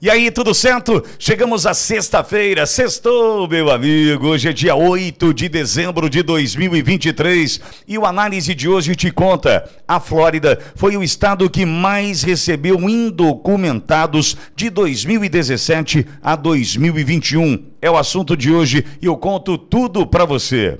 E aí, tudo certo? Chegamos à sexta-feira, sextou, meu amigo. Hoje é dia 8 de dezembro de 2023 e o análise de hoje te conta: a Flórida foi o estado que mais recebeu indocumentados de 2017 a 2021. É o assunto de hoje e eu conto tudo para você.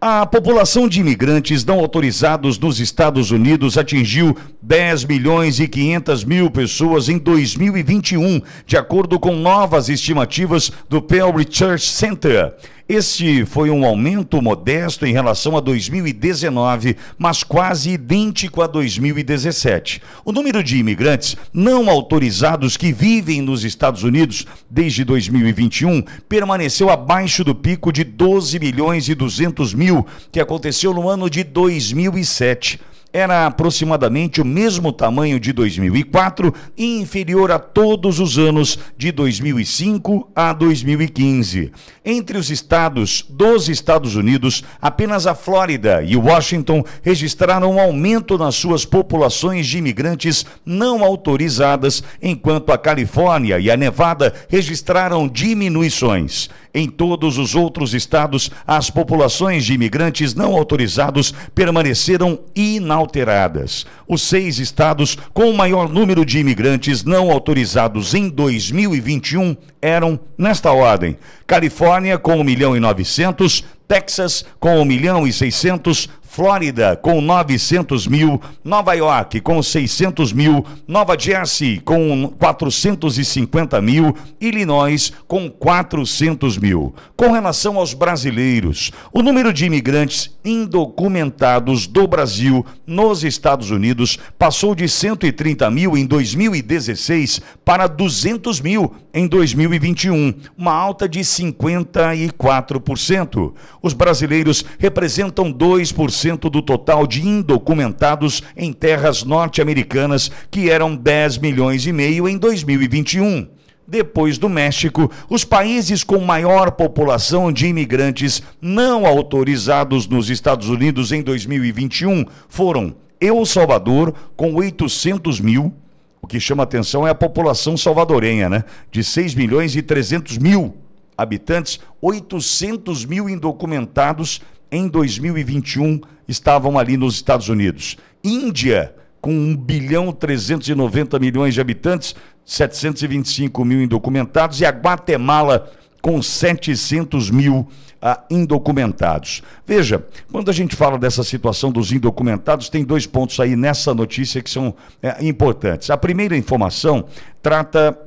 A população de imigrantes não autorizados nos Estados Unidos atingiu 10 milhões e 500 mil pessoas em 2021, de acordo com novas estimativas do Pell Research Center. Este foi um aumento modesto em relação a 2019, mas quase idêntico a 2017. O número de imigrantes não autorizados que vivem nos Estados Unidos desde 2021 permaneceu abaixo do pico de 12 milhões e 200 mil que aconteceu no ano de 2007 era aproximadamente o mesmo tamanho de 2004 e inferior a todos os anos de 2005 a 2015. Entre os estados dos Estados Unidos, apenas a Flórida e Washington registraram um aumento nas suas populações de imigrantes não autorizadas, enquanto a Califórnia e a Nevada registraram diminuições. Em todos os outros estados, as populações de imigrantes não autorizados permaneceram inalteradas. Os seis estados com o maior número de imigrantes não autorizados em 2021 eram, nesta ordem: Califórnia, com 1 milhão e 900, Texas, com 1 milhão e 600, Flórida com 900 mil, Nova York com 600 mil, Nova Jersey com 450 mil, Illinois com 400 mil. Com relação aos brasileiros, o número de imigrantes indocumentados do Brasil nos Estados Unidos passou de 130 mil em 2016 para 200 mil em 2021, uma alta de 54%. Os brasileiros representam 2% 10% do total de indocumentados em terras norte-americanas, que eram 10 milhões e meio em 2021. Depois do México, os países com maior população de imigrantes não autorizados nos Estados Unidos em 2021 foram El Salvador, com 800 mil. O que chama atenção é a população salvadorenha, né? De 6 milhões e 300 mil habitantes, 800 mil indocumentados em 2021 estavam ali nos Estados Unidos. Índia, com 1 bilhão 390 milhões de habitantes, 725 mil indocumentados, e a Guatemala, com 700 mil ah, indocumentados. Veja, quando a gente fala dessa situação dos indocumentados, tem dois pontos aí nessa notícia que são é, importantes. A primeira informação trata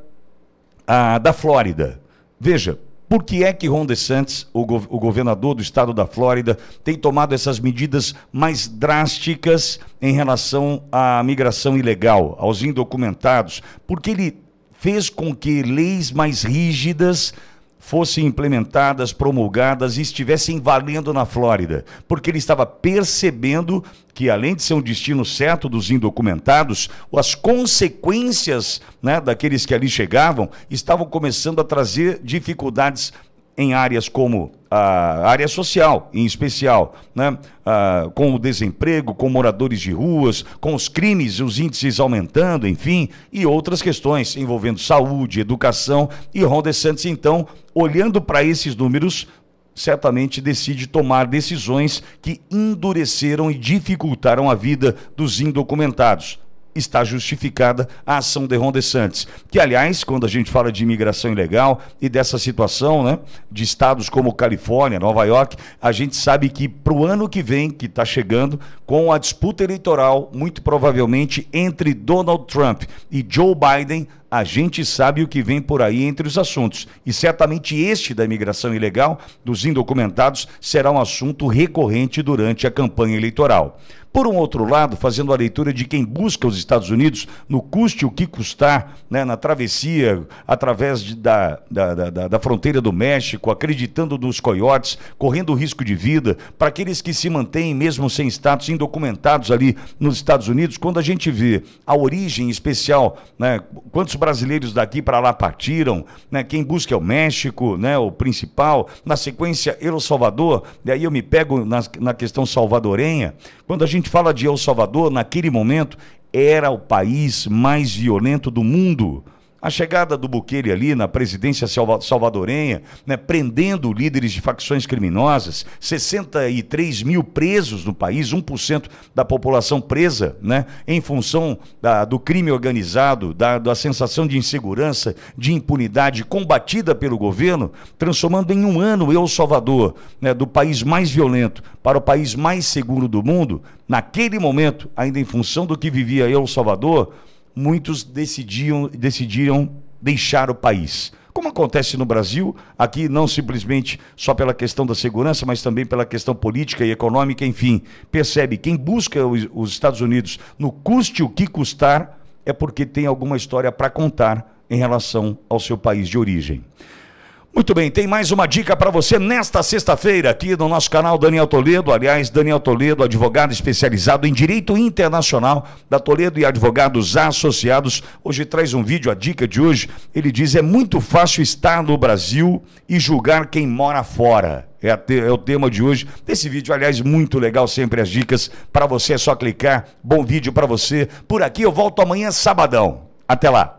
ah, da Flórida. Veja, por que é que Ron DeSantis, o, o governador do estado da Flórida, tem tomado essas medidas mais drásticas em relação à migração ilegal, aos indocumentados? Porque ele fez com que leis mais rígidas fossem implementadas, promulgadas e estivessem valendo na Flórida, porque ele estava percebendo que, além de ser um destino certo dos indocumentados, as consequências né, daqueles que ali chegavam estavam começando a trazer dificuldades em áreas como a ah, área social, em especial, né? Ah, com o desemprego, com moradores de ruas, com os crimes, os índices aumentando, enfim, e outras questões envolvendo saúde, educação. E Ronda Santos, então, olhando para esses números, certamente decide tomar decisões que endureceram e dificultaram a vida dos indocumentados está justificada a ação de Ron DeSantis. Que, aliás, quando a gente fala de imigração ilegal e dessa situação né, de estados como Califórnia, Nova York, a gente sabe que para o ano que vem, que está chegando, com a disputa eleitoral, muito provavelmente entre Donald Trump e Joe Biden, a gente sabe o que vem por aí entre os assuntos. E certamente este da imigração ilegal, dos indocumentados, será um assunto recorrente durante a campanha eleitoral. Por um outro lado, fazendo a leitura de quem busca os Estados Unidos, no custe o que custar, né, na travessia através de, da, da, da, da fronteira do México, acreditando nos coiotes, correndo risco de vida, para aqueles que se mantêm mesmo sem status indocumentados ali nos Estados Unidos, quando a gente vê a origem especial, né, quantos brasileiros daqui para lá partiram, né, quem busca é o México, né, o principal, na sequência El Salvador, daí eu me pego na, na questão salvadorenha, quando a gente gente fala de El Salvador, naquele momento era o país mais violento do mundo. A chegada do Bukele ali na presidência salvadorenha, né, prendendo líderes de facções criminosas, 63 mil presos no país, 1% da população presa, né, em função da, do crime organizado, da, da sensação de insegurança, de impunidade combatida pelo governo, transformando em um ano El Salvador, né, do país mais violento para o país mais seguro do mundo, naquele momento, ainda em função do que vivia El Salvador muitos decidiam, decidiram deixar o país. Como acontece no Brasil, aqui não simplesmente só pela questão da segurança, mas também pela questão política e econômica, enfim. Percebe, quem busca os Estados Unidos no custe o que custar, é porque tem alguma história para contar em relação ao seu país de origem. Muito bem, tem mais uma dica para você nesta sexta-feira aqui no nosso canal Daniel Toledo. Aliás, Daniel Toledo, advogado especializado em direito internacional da Toledo e Advogados Associados, hoje traz um vídeo, a dica de hoje. Ele diz: é muito fácil estar no Brasil e julgar quem mora fora. É, te, é o tema de hoje desse vídeo. Aliás, muito legal sempre as dicas para você. É só clicar. Bom vídeo para você. Por aqui eu volto amanhã, sabadão. Até lá.